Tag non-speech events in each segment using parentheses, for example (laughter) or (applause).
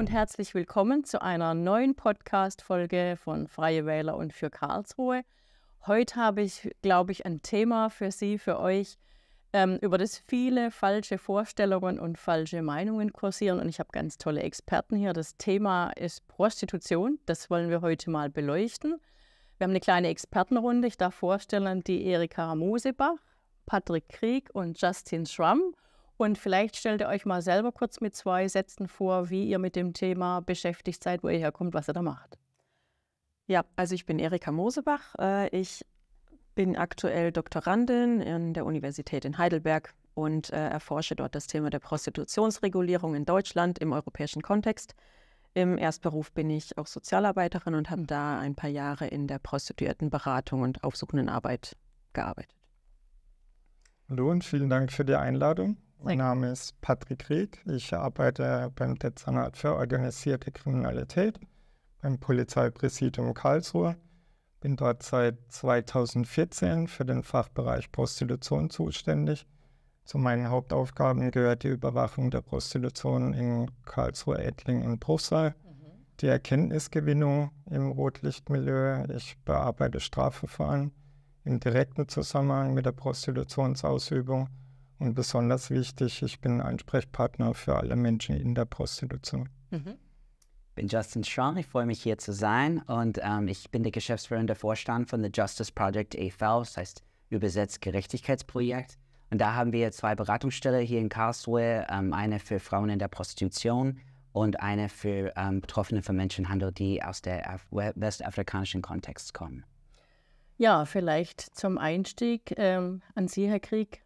und herzlich willkommen zu einer neuen Podcast-Folge von Freie Wähler und für Karlsruhe. Heute habe ich, glaube ich, ein Thema für Sie, für euch, ähm, über das viele falsche Vorstellungen und falsche Meinungen kursieren. Und ich habe ganz tolle Experten hier. Das Thema ist Prostitution. Das wollen wir heute mal beleuchten. Wir haben eine kleine Expertenrunde. Ich darf vorstellen die Erika Mosebach, Patrick Krieg und Justin Schramm. Und vielleicht stellt ihr euch mal selber kurz mit zwei Sätzen vor, wie ihr mit dem Thema beschäftigt seid, wo ihr herkommt, was ihr da macht. Ja, also ich bin Erika Mosebach. Äh, ich bin aktuell Doktorandin in der Universität in Heidelberg und äh, erforsche dort das Thema der Prostitutionsregulierung in Deutschland im europäischen Kontext. Im Erstberuf bin ich auch Sozialarbeiterin und habe mhm. da ein paar Jahre in der Prostituiertenberatung und aufsuchenden Arbeit gearbeitet. Hallo und vielen Dank für die Einladung. Mein Name ist Patrick Rieck. Ich arbeite beim Dezernat für organisierte Kriminalität beim Polizeipräsidium Karlsruhe. Bin dort seit 2014 für den Fachbereich Prostitution zuständig. Zu meinen Hauptaufgaben gehört die Überwachung der Prostitution in Karlsruhe, Ettling und Bruchsal, mhm. die Erkenntnisgewinnung im Rotlichtmilieu. Ich bearbeite Strafverfahren im direkten Zusammenhang mit der Prostitutionsausübung und besonders wichtig, ich bin Ansprechpartner für alle Menschen in der Prostitution. Mhm. Ich bin Justin Strong, ich freue mich hier zu sein und ähm, ich bin der geschäftsführende Vorstand von The Justice Project e.V., das heißt übersetzt Gerechtigkeitsprojekt. Und da haben wir zwei Beratungsstellen hier in Karlsruhe, ähm, eine für Frauen in der Prostitution und eine für ähm, Betroffene von Menschenhandel, die aus dem westafrikanischen Kontext kommen. Ja, vielleicht zum Einstieg ähm, an Sie, Herr Krieg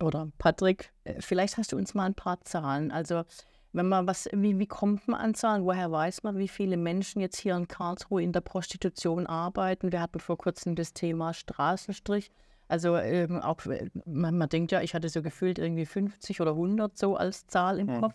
oder Patrick, äh, vielleicht hast du uns mal ein paar Zahlen. Also wenn man was, wie, wie kommt man an Zahlen? Woher weiß man, wie viele Menschen jetzt hier in Karlsruhe in der Prostitution arbeiten? Wir hatten vor kurzem das Thema Straßenstrich. Also ähm, auch äh, man, man, denkt ja, ich hatte so gefühlt irgendwie 50 oder 100 so als Zahl im hm. Kopf.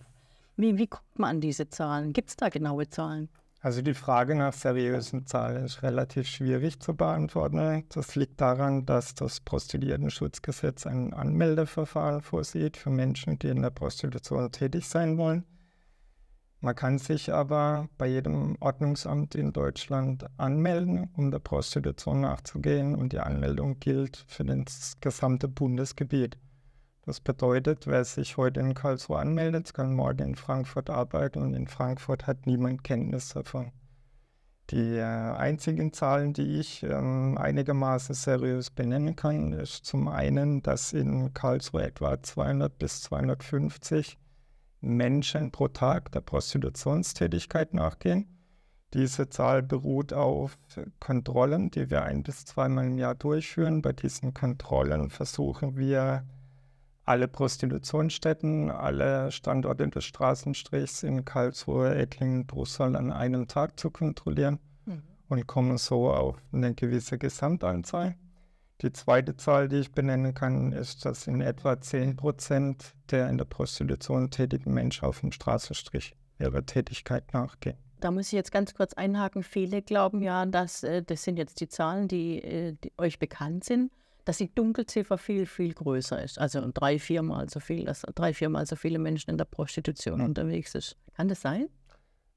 Wie, wie kommt man an diese Zahlen? Gibt es da genaue Zahlen? Also die Frage nach seriösen Zahlen ist relativ schwierig zu beantworten. Das liegt daran, dass das Prostituiertenschutzgesetz ein Anmeldeverfahren vorsieht für Menschen, die in der Prostitution tätig sein wollen. Man kann sich aber bei jedem Ordnungsamt in Deutschland anmelden, um der Prostitution nachzugehen und die Anmeldung gilt für das gesamte Bundesgebiet. Das bedeutet, wer sich heute in Karlsruhe anmeldet, kann morgen in Frankfurt arbeiten und in Frankfurt hat niemand Kenntnis davon. Die äh, einzigen Zahlen, die ich ähm, einigermaßen seriös benennen kann, ist zum einen, dass in Karlsruhe etwa 200 bis 250 Menschen pro Tag der Prostitutionstätigkeit nachgehen. Diese Zahl beruht auf Kontrollen, die wir ein bis zweimal im Jahr durchführen. Bei diesen Kontrollen versuchen wir, alle Prostitutionsstätten, alle Standorte des Straßenstrichs in Karlsruhe, Ettlingen, Brüssel an einem Tag zu kontrollieren mhm. und kommen so auf eine gewisse Gesamtanzahl. Die zweite Zahl, die ich benennen kann, ist, dass in etwa 10 Prozent der in der Prostitution tätigen Menschen auf dem Straßenstrich ihrer Tätigkeit nachgehen. Da muss ich jetzt ganz kurz einhaken. Viele glauben ja, dass äh, das sind jetzt die Zahlen, die, äh, die euch bekannt sind dass die Dunkelziffer viel, viel größer ist. Also drei, viermal so viel, dass drei, viermal so viele Menschen in der Prostitution mhm. unterwegs ist. Kann das sein?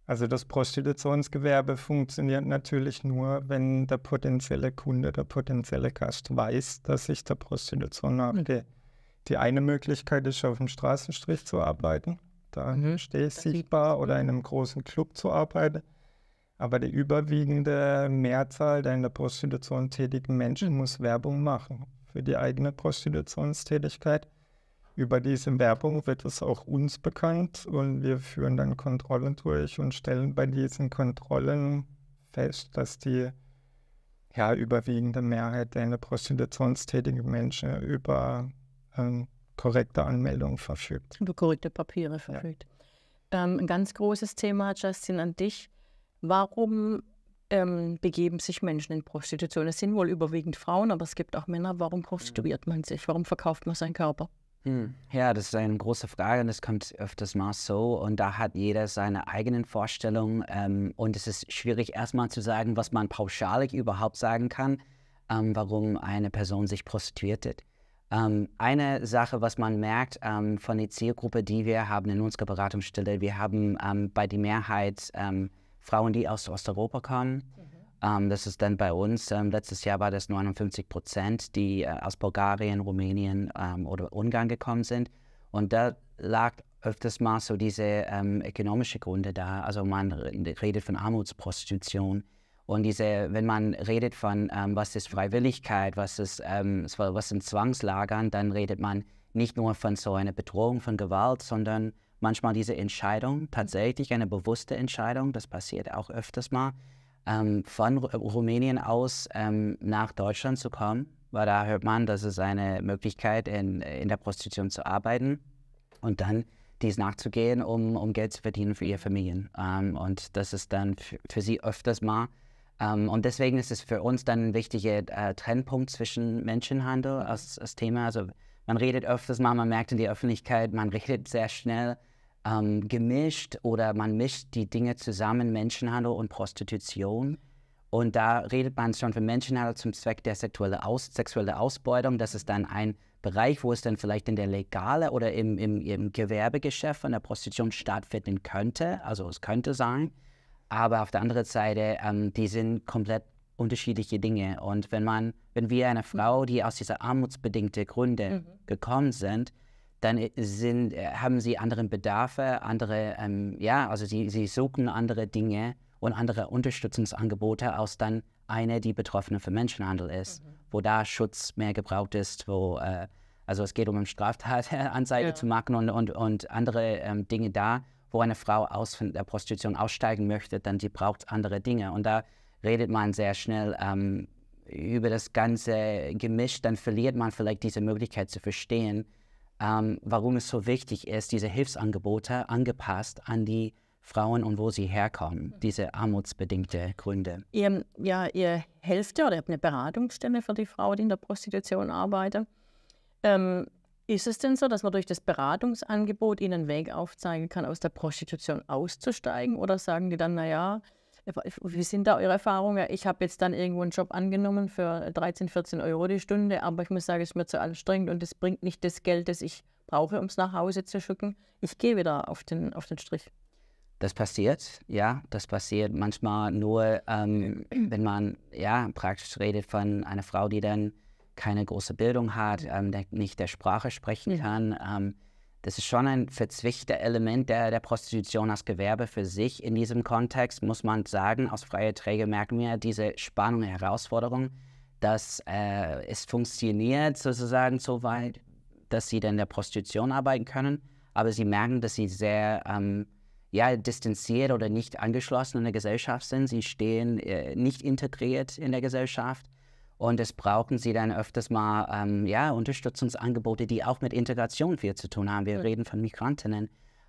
Also das Prostitutionsgewerbe funktioniert natürlich nur, wenn der potenzielle Kunde, der potenzielle Gast weiß, dass ich der Prostitution nachgehe. Mhm. Die eine Möglichkeit ist, auf dem Straßenstrich zu arbeiten. Da mhm. stehe ich das sichtbar oder in einem großen Club zu arbeiten. Aber die überwiegende Mehrzahl der in der Prostitution tätigen Menschen muss Werbung machen für die eigene Prostitutionstätigkeit. Über diese Werbung wird es auch uns bekannt und wir führen dann Kontrollen durch und stellen bei diesen Kontrollen fest, dass die ja, überwiegende Mehrheit der in der Prostitutionstätigen Menschen über ähm, korrekte Anmeldungen verfügt. Über korrekte Papiere verfügt. Ja. Ähm, ein ganz großes Thema, Justin, an dich. Warum ähm, begeben sich Menschen in Prostitution? Es sind wohl überwiegend Frauen, aber es gibt auch Männer. Warum hm. prostituiert man sich? Warum verkauft man seinen Körper? Hm. Ja, das ist eine große Frage und das kommt öfters mal so und da hat jeder seine eigenen Vorstellungen ähm, und es ist schwierig erstmal zu sagen, was man pauschalig überhaupt sagen kann, ähm, warum eine Person sich prostituiert. Ähm, eine Sache, was man merkt ähm, von der Zielgruppe, die wir haben in unserer Beratungsstelle, wir haben ähm, bei der Mehrheit ähm, Frauen, die aus Osteuropa kommen. Mhm. Ähm, das ist dann bei uns, ähm, letztes Jahr war das 59 Prozent, die äh, aus Bulgarien, Rumänien ähm, oder Ungarn gekommen sind. Und da lag öfters mal so diese ökonomische Gründe da. Also man redet von Armutsprostitution. Und diese, wenn man redet von, ähm, was ist Freiwilligkeit, was, ist, ähm, was sind Zwangslagern, dann redet man nicht nur von so einer Bedrohung von Gewalt, sondern manchmal diese Entscheidung, tatsächlich eine bewusste Entscheidung, das passiert auch öfters mal, ähm, von Rumänien aus ähm, nach Deutschland zu kommen, weil da hört man, dass es eine Möglichkeit in, in der Prostitution zu arbeiten und dann dies nachzugehen, um, um Geld zu verdienen für ihre Familien. Ähm, und das ist dann für sie öfters mal. Ähm, und deswegen ist es für uns dann ein wichtiger äh, Trennpunkt zwischen Menschenhandel als, als Thema. Also man redet öfters mal, man merkt in der Öffentlichkeit, man redet sehr schnell ähm, gemischt oder man mischt die Dinge zusammen, Menschenhandel und Prostitution. Und da redet man schon von Menschenhandel zum Zweck der sexuellen, Aus sexuelle Ausbeutung. Das ist dann ein Bereich, wo es dann vielleicht in der legale oder im, im, im Gewerbegeschäft von der Prostitution stattfinden könnte. Also es könnte sein. Aber auf der anderen Seite, ähm, die sind komplett unterschiedliche Dinge. Und wenn man, wenn wir eine Frau, die aus dieser armutsbedingten Gründe mhm. gekommen sind, dann äh, sind, äh, haben sie anderen Bedarfe, andere, ähm, ja, also sie, sie suchen andere Dinge und andere Unterstützungsangebote als dann eine, die betroffene für Menschenhandel ist, mhm. wo da Schutz mehr gebraucht ist, wo, äh, also es geht um eine Straftatanzeige ja. zu machen und, und, und andere ähm, Dinge da, wo eine Frau aus der Prostitution aussteigen möchte, dann sie braucht andere Dinge. Und da redet man sehr schnell ähm, über das ganze gemischt, dann verliert man vielleicht diese Möglichkeit zu verstehen, ähm, warum es so wichtig ist, diese Hilfsangebote angepasst an die Frauen und wo sie herkommen, diese armutsbedingte Gründe. Ihr, ja, ihr helft oder ihr habt eine Beratungsstelle für die Frauen, die in der Prostitution arbeiten. Ähm, ist es denn so, dass man durch das Beratungsangebot ihnen einen Weg aufzeigen kann, aus der Prostitution auszusteigen? Oder sagen die dann, naja, wie sind da eure Erfahrungen? Ich habe jetzt dann irgendwo einen Job angenommen für 13, 14 Euro die Stunde, aber ich muss sagen, es ist mir zu anstrengend und es bringt nicht das Geld, das ich brauche, um es nach Hause zu schicken. Ich gehe wieder auf den, auf den Strich. Das passiert, ja, das passiert manchmal nur, ähm, (clears throat) wenn man ja praktisch redet von einer Frau, die dann keine große Bildung hat, ähm, nicht der Sprache sprechen kann. Ähm, das ist schon ein verzwickter Element der, der Prostitution als Gewerbe für sich. In diesem Kontext muss man sagen, aus freier Träge merken wir diese Spannung, Herausforderung, dass äh, es funktioniert sozusagen so weit, dass sie dann in der Prostitution arbeiten können, aber sie merken, dass sie sehr ähm, ja, distanziert oder nicht angeschlossen in der Gesellschaft sind. Sie stehen äh, nicht integriert in der Gesellschaft und es brauchen sie dann öfters mal ähm, ja, Unterstützungsangebote, die auch mit Integration viel zu tun haben. Wir mhm. reden von Migrantinnen,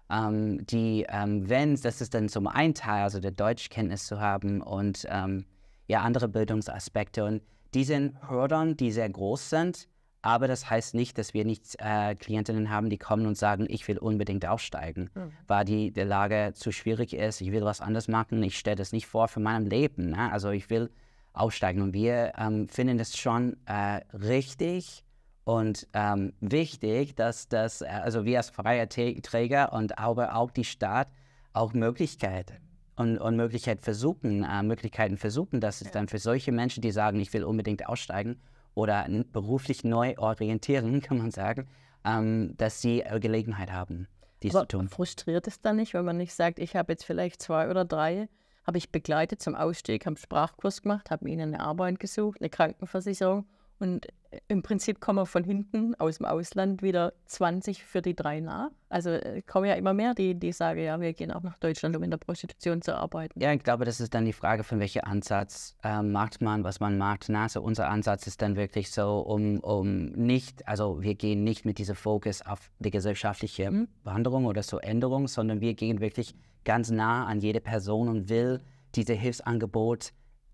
ähm, die, ähm, wenn, das ist dann zum einen Teil, also der Deutschkenntnis zu haben und ähm, ja, andere Bildungsaspekte. Und die sind Hürden, die sehr groß sind. Aber das heißt nicht, dass wir nicht äh, Klientinnen haben, die kommen und sagen, ich will unbedingt aufsteigen, mhm. weil die, die Lage zu schwierig ist, ich will was anderes machen, ich stelle das nicht vor für mein Leben. Ne? Also ich will aussteigen. Und wir ähm, finden es schon äh, richtig und ähm, wichtig, dass das, äh, also wir als freier Träger und aber auch die Staat auch Möglichkeiten und, und Möglichkeit versuchen, äh, Möglichkeiten versuchen, dass es dann für solche Menschen, die sagen, ich will unbedingt aussteigen oder beruflich neu orientieren, (laughs) kann man sagen, ähm, dass sie äh, Gelegenheit haben, dies aber zu tun. Frustriert es dann nicht, wenn man nicht sagt, ich habe jetzt vielleicht zwei oder drei habe ich begleitet zum Ausstieg, habe einen Sprachkurs gemacht, habe ihnen eine Arbeit gesucht, eine Krankenversicherung und äh, im Prinzip kommen von hinten aus dem Ausland wieder 20 für die drei nach. Also äh, kommen ja immer mehr, die, die sagen, ja, wir gehen auch nach Deutschland, um in der Prostitution zu arbeiten. Ja, ich glaube, das ist dann die Frage, von welchem Ansatz äh, macht man, was man macht. Na, so unser Ansatz ist dann wirklich so, um, um nicht, also wir gehen nicht mit diesem Fokus auf die gesellschaftliche mhm. Behandlung oder so Änderung, sondern wir gehen wirklich ganz nah an jede Person und will diese Hilfsangebot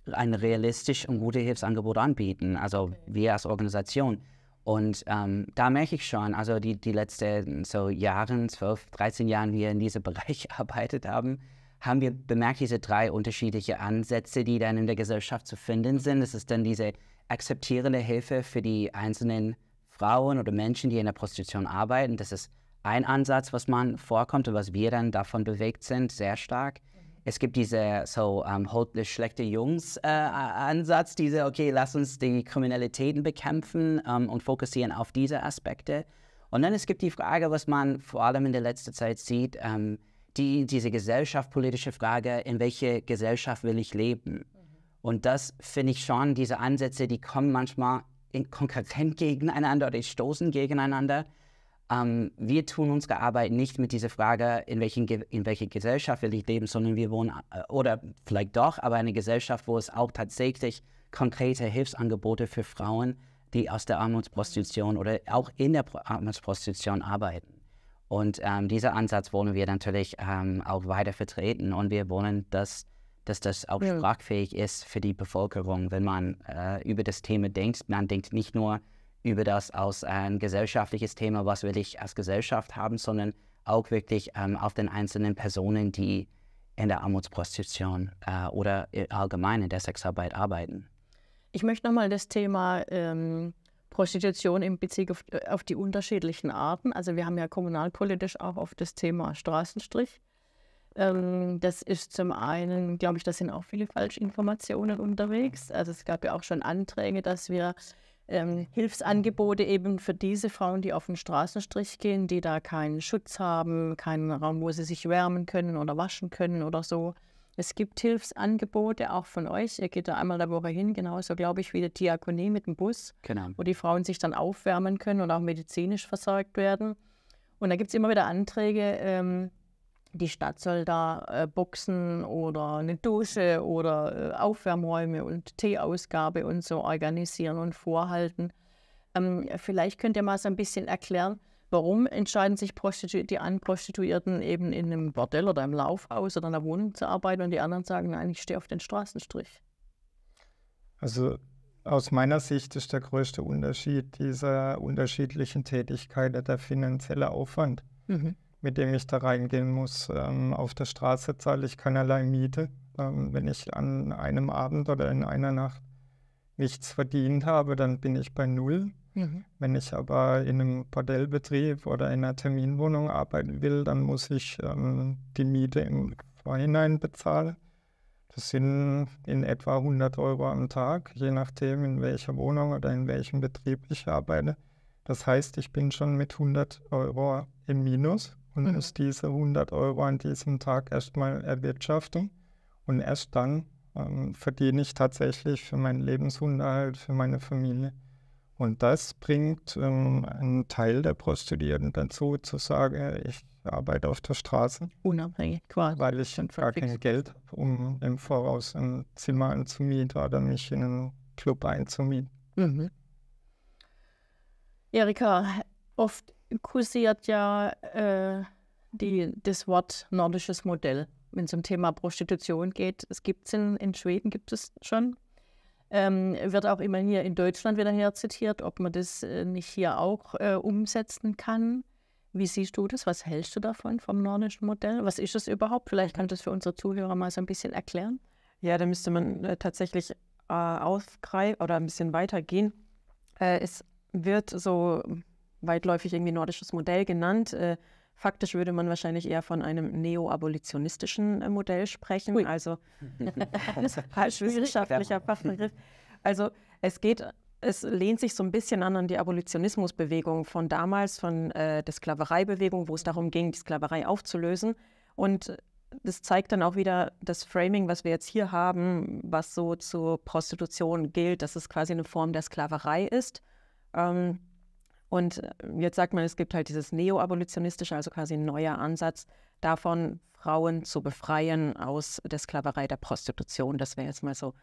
ein realistisch und gutes Hilfsangebot anbieten, also okay. wir als Organisation. Und ähm, da merke ich schon, also die, die letzten so Jahren, 12, 13 Jahren, wie wir in diesem (laughs) Bereich gearbeitet haben, haben wir bemerkt, diese drei unterschiedliche Ansätze, die dann in der Gesellschaft zu finden sind. Es ist dann diese akzeptierende Hilfe für die einzelnen Frauen oder Menschen, die in der Prostitution arbeiten. Das ist ein Ansatz, was man vorkommt und was wir dann davon bewegt sind, sehr stark es gibt diese so ähm, holt schlechte Jungs äh, Ansatz, diese okay, lass uns die Kriminalitäten bekämpfen ähm, und fokussieren auf diese Aspekte. Und dann es gibt die Frage, was man vor allem in der letzten Zeit sieht, ähm, die diese gesellschaftspolitische Frage, in welche Gesellschaft will ich leben? Mhm. Und das finde ich schon diese Ansätze, die kommen manchmal in konkurrent gegeneinander, die stoßen gegeneinander. Ähm, wir tun unsere Arbeit nicht mit dieser Frage, in, welchen, in welcher Gesellschaft will ich leben, sondern wir wohnen, äh, oder vielleicht doch, aber eine Gesellschaft, wo es auch tatsächlich konkrete Hilfsangebote für Frauen, die aus der Armutsprostitution oder auch in der Armutsprostitution arbeiten. Und ähm, dieser Ansatz wollen wir natürlich ähm, auch weiter vertreten und wir wollen, dass, dass das auch ja. sprachfähig ist für die Bevölkerung, wenn man äh, über das Thema denkt. Man denkt nicht nur über das aus ein gesellschaftliches Thema, was will ich als Gesellschaft haben, sondern auch wirklich ähm, auf den einzelnen Personen, die in der Armutsprostitution äh, oder allgemein in der Sexarbeit arbeiten. Ich möchte nochmal das Thema ähm, Prostitution in Bezug auf, äh, auf, die unterschiedlichen Arten. Also wir haben ja kommunalpolitisch auch auf das Thema Straßenstrich. Ähm, das ist zum einen, glaube ich, da sind auch viele Falschinformationen unterwegs. Also es gab ja auch schon Anträge, dass wir ähm, Hilfsangebote eben für diese Frauen, die auf den Straßenstrich gehen, die da keinen Schutz haben, keinen Raum, wo sie sich wärmen können oder waschen können oder so. Es gibt Hilfsangebote auch von euch. Ihr geht da einmal der Woche hin, genauso glaube ich wie die Diakonie mit dem Bus, genau. wo die Frauen sich dann aufwärmen können und auch medizinisch versorgt werden. Und da gibt es immer wieder Anträge, ähm, die Stadt soll da äh, Boxen oder eine Dusche oder äh, Aufwärmräume und Teeausgabe und so organisieren und vorhalten. Ähm, vielleicht könnt ihr mal so ein bisschen erklären, warum entscheiden sich Prostitu die einen Prostituierten eben in einem Bordell oder im Laufhaus oder in einer Wohnung zu arbeiten und die anderen sagen, nein, ich stehe auf den Straßenstrich? Also aus meiner Sicht ist der größte Unterschied dieser unterschiedlichen Tätigkeiten der finanzielle Aufwand. Mhm mit dem ich da reingehen muss. Ähm, auf der Straße zahle ich keinerlei Miete. Ähm, wenn ich an einem Abend oder in einer Nacht nichts verdient habe, dann bin ich bei Null. Mhm. Wenn ich aber in einem Bordellbetrieb oder in einer Terminwohnung arbeiten will, dann muss ich ähm, die Miete im Vorhinein bezahlen. Das sind in etwa 100 Euro am Tag, je nachdem, in welcher Wohnung oder in welchem Betrieb ich arbeite. Das heißt, ich bin schon mit 100 Euro im Minus und muss mhm. diese 100 Euro an diesem Tag erstmal erwirtschaften. und erst dann ähm, verdiene ich tatsächlich für meinen Lebensunterhalt, für meine Familie. Und das bringt ähm, einen Teil der Prostituierten dazu, zu sagen, ich arbeite auf der Straße. Unabhängig quasi. Weil ich gar kein Geld habe, um im Voraus ein Zimmer anzumieten oder mich in einen Club einzumieten. Mhm. Erika, oft kursiert ja äh, die, das Wort nordisches Modell, wenn es um Thema Prostitution geht. Es gibt es in, in Schweden, gibt es schon. Ähm, wird auch immer hier in Deutschland wieder herzitiert, ob man das äh, nicht hier auch äh, umsetzen kann. Wie siehst du das? Was hältst du davon vom nordischen Modell? Was ist das überhaupt? Vielleicht kannst du es für unsere Zuhörer mal so ein bisschen erklären. Ja, da müsste man äh, tatsächlich äh, aufgreifen oder ein bisschen weitergehen. Äh, es wird so weitläufig irgendwie nordisches Modell genannt. Äh, faktisch würde man wahrscheinlich eher von einem neo-abolitionistischen äh, Modell sprechen, Ui. also (laughs) (laughs) falschwissenschaftlicher Fachbegriff. Also es geht, es lehnt sich so ein bisschen an an die Abolitionismusbewegung von damals, von äh, der Sklavereibewegung, wo es darum ging, die Sklaverei aufzulösen. Und das zeigt dann auch wieder das Framing, was wir jetzt hier haben, was so zur Prostitution gilt, dass es quasi eine Form der Sklaverei ist. Ähm, und äh, jetzt sagt man, es gibt halt dieses neo-abolitionistische, also quasi ein neuer Ansatz davon, Frauen zu befreien aus der Sklaverei der Prostitution. Das wäre jetzt mal so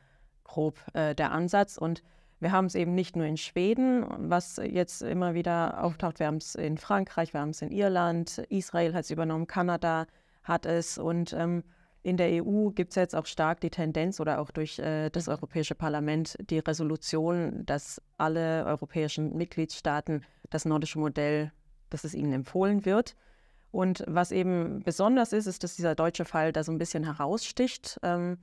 grob äh, der Ansatz. Und wir haben es eben nicht nur in Schweden, was jetzt immer wieder auftaucht. Wir haben es in Frankreich, wir haben es in Irland, Israel hat es übernommen, Kanada hat es und ähm, in der EU gibt es jetzt auch stark die Tendenz oder auch durch äh, das Europäische Parlament die Resolution, dass alle europäischen Mitgliedstaaten das nordische Modell, dass es ihnen empfohlen wird. Und was eben besonders ist, ist, dass dieser deutsche Fall da so ein bisschen heraussticht. Ähm,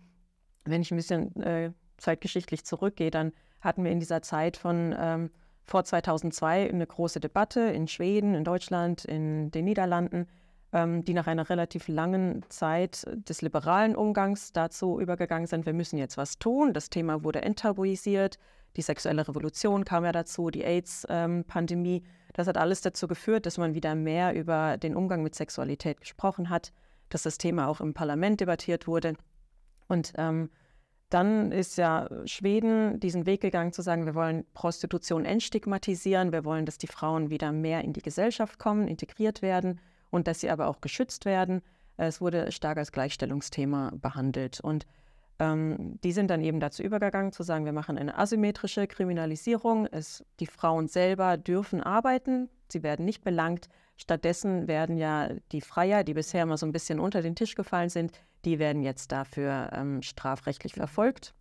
wenn ich ein bisschen äh, zeitgeschichtlich zurückgehe, dann hatten wir in dieser Zeit von ähm, vor 2002 eine große Debatte in Schweden, in Deutschland, in den Niederlanden ähm, die nach einer relativ langen Zeit des liberalen Umgangs dazu übergegangen sind, wir müssen jetzt was tun. Das Thema wurde enttabuisiert, die sexuelle Revolution kam ja dazu, die AIDS-Pandemie. Ähm, das hat alles dazu geführt, dass man wieder mehr über den Umgang mit Sexualität gesprochen hat, dass das Thema auch im Parlament debattiert wurde. Und ähm, dann ist ja Schweden diesen Weg gegangen zu sagen, wir wollen Prostitution entstigmatisieren, wir wollen, dass die Frauen wieder mehr in die Gesellschaft kommen, integriert werden und dass sie aber auch geschützt werden. Es wurde stark als Gleichstellungsthema behandelt. Und ähm, die sind dann eben dazu übergegangen, zu sagen, wir machen eine asymmetrische Kriminalisierung. Es, die Frauen selber dürfen arbeiten, sie werden nicht belangt. Stattdessen werden ja die Freier, die bisher immer so ein bisschen unter den Tisch gefallen sind, die werden jetzt dafür ähm, strafrechtlich mhm. verfolgt.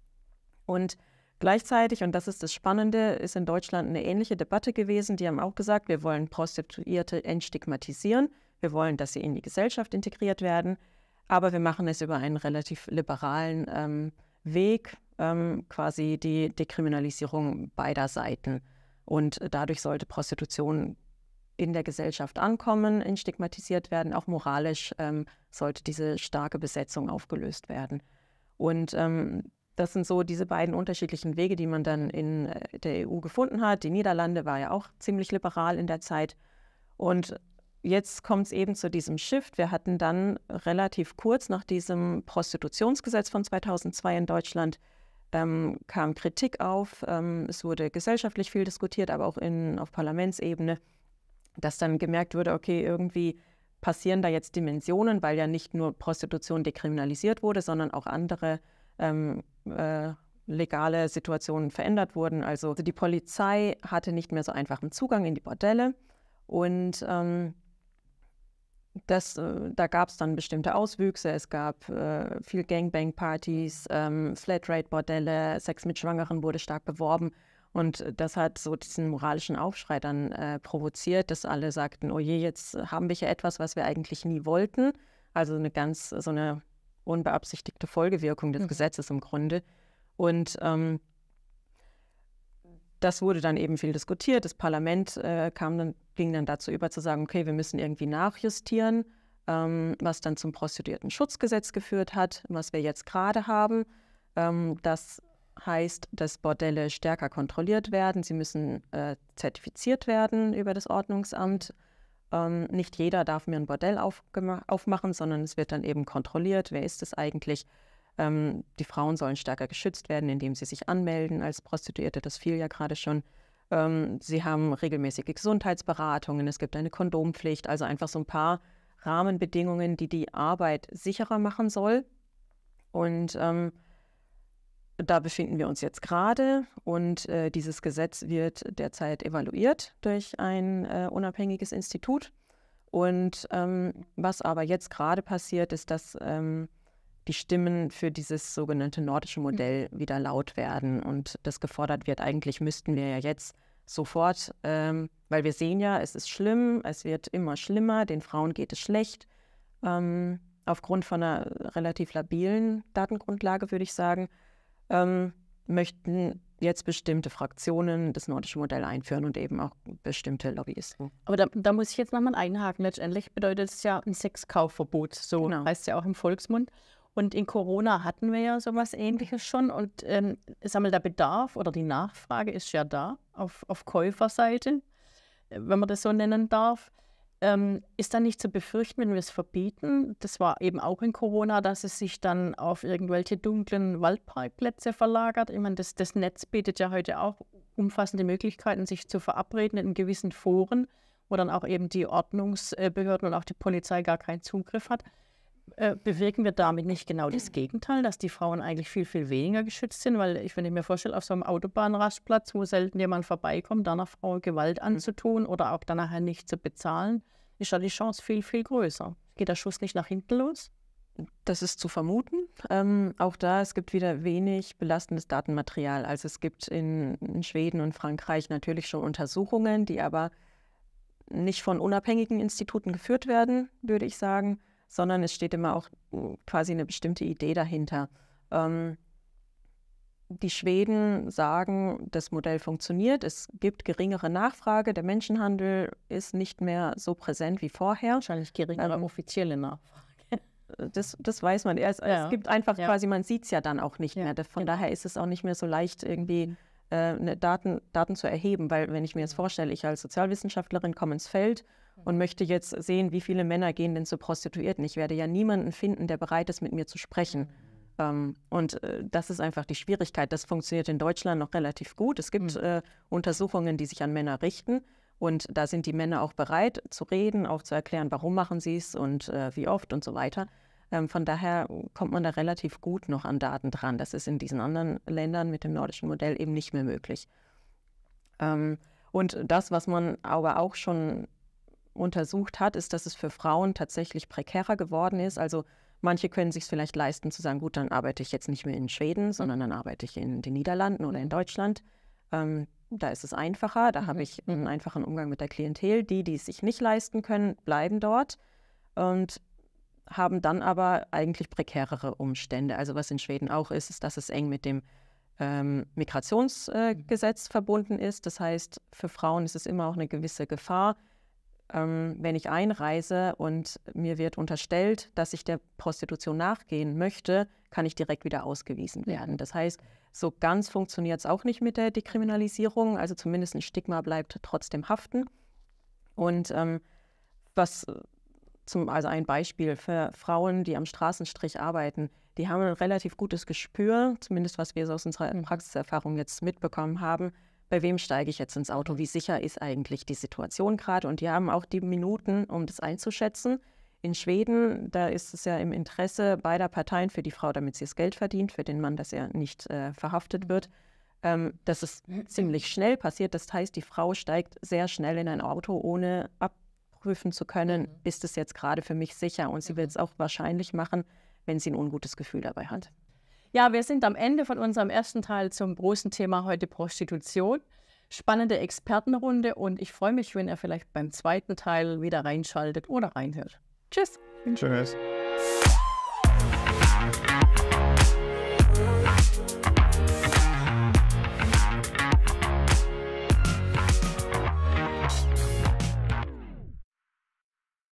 Und gleichzeitig, und das ist das Spannende, ist in Deutschland eine ähnliche Debatte gewesen. Die haben auch gesagt, wir wollen Prostituierte entstigmatisieren. Wir wollen, dass sie in die Gesellschaft integriert werden, aber wir machen es über einen relativ liberalen ähm, Weg, ähm, quasi die Dekriminalisierung beider Seiten. Und dadurch sollte Prostitution in der Gesellschaft ankommen, entstigmatisiert werden. Auch moralisch ähm, sollte diese starke Besetzung aufgelöst werden. Und ähm, das sind so diese beiden unterschiedlichen Wege, die man dann in äh, der EU gefunden hat. Die Niederlande war ja auch ziemlich liberal in der Zeit. Und jetzt kommt es eben zu diesem Shift. Wir hatten dann relativ kurz nach diesem Prostitutionsgesetz von 2002 in Deutschland ähm, kam Kritik auf. Ähm, es wurde gesellschaftlich viel diskutiert, aber auch in, auf Parlamentsebene, dass dann gemerkt wurde, okay, irgendwie passieren da jetzt Dimensionen, weil ja nicht nur Prostitution dekriminalisiert wurde, sondern auch andere ähm, äh, legale Situationen verändert wurden. Also die Polizei hatte nicht mehr so einfachen Zugang in die Bordelle. Und ähm, das, äh, da gab es dann bestimmte Auswüchse. Es gab äh, viel Gangbang-Partys, ähm, Flatrate-Bordelle, Sex mit Schwangeren wurde stark beworben. Und äh, das hat so diesen moralischen Aufschrei dann äh, provoziert, dass alle sagten, oh je, jetzt haben wir hier etwas, was wir eigentlich nie wollten. Also eine ganz, so eine unbeabsichtigte Folgewirkung des mhm. Gesetzes im Grunde. Und ähm, das wurde dann eben viel diskutiert. Das Parlament äh, kam dann, ging dann dazu über zu sagen, okay, wir müssen irgendwie nachjustieren, ähm, was dann zum Prostituierten-Schutzgesetz geführt hat, was wir jetzt gerade haben. Ähm, das heißt, dass Bordelle stärker kontrolliert werden. Sie müssen äh, zertifiziert werden über das Ordnungsamt. Ähm, nicht jeder darf mir ein Bordell aufmachen, sondern es wird dann eben kontrolliert, wer ist es eigentlich ähm, die Frauen sollen stärker geschützt werden, indem sie sich anmelden als Prostituierte. Das fiel ja gerade schon. Ähm, sie haben regelmäßige Gesundheitsberatungen. Es gibt eine Kondompflicht. Also einfach so ein paar Rahmenbedingungen, die die Arbeit sicherer machen soll. Und ähm, da befinden wir uns jetzt gerade und äh, dieses Gesetz wird derzeit evaluiert durch ein äh, unabhängiges Institut. Und ähm, was aber jetzt gerade passiert, ist, dass ähm, die Stimmen für dieses sogenannte nordische hm. Modell wieder laut werden und das gefordert wird. Eigentlich müssten wir ja jetzt sofort, ähm, weil wir sehen ja, es ist schlimm, es wird immer schlimmer, den Frauen geht es schlecht. Ähm, aufgrund von einer relativ labilen Datengrundlage, würde ich sagen, ähm, möchten jetzt bestimmte Fraktionen das nordische Modell einführen und eben auch bestimmte Lobbyisten. Aber da, da muss ich jetzt nochmal einhaken. Letztendlich bedeutet es ja ein Sexkaufverbot, so genau. heißt es ja auch im Volksmund. Und in Corona hatten wir ja sowas ähnliches schon. Und ähm, mal, der Bedarf oder die Nachfrage ist ja da auf, auf Käuferseite, äh, wenn man das so nennen darf. Ähm, ist dann nicht zu befürchten, wenn wir es verbieten? Das war eben auch in Corona, dass es sich dann auf irgendwelche dunklen Waldparkplätze verlagert. Ich meine, das, das Netz bietet ja heute auch umfassende Möglichkeiten, sich zu verabreden in gewissen Foren, wo dann auch eben die Ordnungsbehörden und auch die Polizei gar keinen Zugriff hat. Äh, bewirken wir damit nicht genau das hm. Gegenteil, dass die Frauen eigentlich viel, viel weniger geschützt sind? Weil ich, wenn ich mir vorstelle, auf so einem Autobahnrastplatz, wo selten jemand vorbeikommt, da einer Frau Gewalt hm. anzutun oder auch dann nachher nicht zu bezahlen, ist da die Chance viel, viel größer. Geht der Schuss nicht nach hinten los? Das ist zu vermuten. Ähm, auch da, es gibt wieder wenig belastendes Datenmaterial. Also es gibt in, in Schweden und Frankreich natürlich schon Untersuchungen, die aber nicht von unabhängigen Instituten geführt werden, würde ich sagen, sondern es steht immer auch hm, quasi eine bestimmte Idee dahinter. Ähm, die Schweden sagen, das Modell funktioniert, es gibt geringere Nachfrage, der Menschenhandel ist nicht mehr so präsent wie vorher. Wahrscheinlich geringere ähm, offizielle Nachfrage. Äh, das, das weiß man. Es, ja. es gibt einfach ja. quasi, man sieht es ja dann auch nicht ja. mehr. Von daher ist es auch nicht mehr so leicht, irgendwie mhm. äh, ne, Daten, Daten zu erheben, weil wenn ich mir jetzt mhm. vorstelle, ich als Sozialwissenschaftlerin komme ins Feld und möchte jetzt sehen, wie viele Männer gehen denn zu Prostituierten. Ich werde ja niemanden finden, der bereit ist, mit mir zu sprechen. Ähm, und äh, das ist einfach die Schwierigkeit. Das funktioniert in Deutschland noch relativ gut. Es gibt mhm. äh, Untersuchungen, die sich an Männer richten. Und da sind die Männer auch bereit zu reden, auch zu erklären, warum machen sie es und äh, wie oft und so weiter. Ähm, von daher kommt man da relativ gut noch an Daten dran. Das ist in diesen anderen Ländern mit dem nordischen Modell eben nicht mehr möglich. Ähm, und das, was man aber auch schon untersucht hat, ist, dass es für Frauen tatsächlich prekärer geworden ist. Also manche können sich es vielleicht leisten zu sagen, gut, dann arbeite ich jetzt nicht mehr in Schweden, sondern dann arbeite ich in den Niederlanden oder in Deutschland. Ähm, da ist es einfacher, da habe ich einen einfachen Umgang mit der Klientel. Die, die es sich nicht leisten können, bleiben dort und haben dann aber eigentlich prekärere Umstände. Also was in Schweden auch ist, ist, dass es eng mit dem ähm, Migrationsgesetz äh, mhm. verbunden ist. Das heißt, für Frauen ist es immer auch eine gewisse Gefahr, ähm, wenn ich einreise und mir wird unterstellt, dass ich der Prostitution nachgehen möchte, kann ich direkt wieder ausgewiesen werden. Das heißt, so ganz funktioniert es auch nicht mit der Dekriminalisierung. Also zumindest ein Stigma bleibt trotzdem haften. Und ähm, was äh, zum, also ein Beispiel für Frauen, die am Straßenstrich arbeiten, die haben ein relativ gutes Gespür, zumindest was wir so aus unserer mhm. Praxiserfahrung jetzt mitbekommen haben, bei wem steige ich jetzt ins Auto, wie sicher ist eigentlich die Situation gerade. Und die haben auch die Minuten, um das einzuschätzen. In Schweden, da ist es ja im Interesse beider Parteien für die Frau, damit sie das Geld verdient, für den Mann, dass er nicht äh, verhaftet wird. Ähm, das ist ziemlich schnell passiert. Das heißt, die Frau steigt sehr schnell in ein Auto, ohne abprüfen zu können, mhm. ist es jetzt gerade für mich sicher. Und sie mhm. wird es auch wahrscheinlich machen, wenn sie ein ungutes Gefühl dabei hat. Ja, wir sind am Ende von unserem ersten Teil zum großen Thema heute Prostitution. Spannende Expertenrunde und ich freue mich, wenn ihr vielleicht beim zweiten Teil wieder reinschaltet oder reinhört. Tschüss. Tschüss.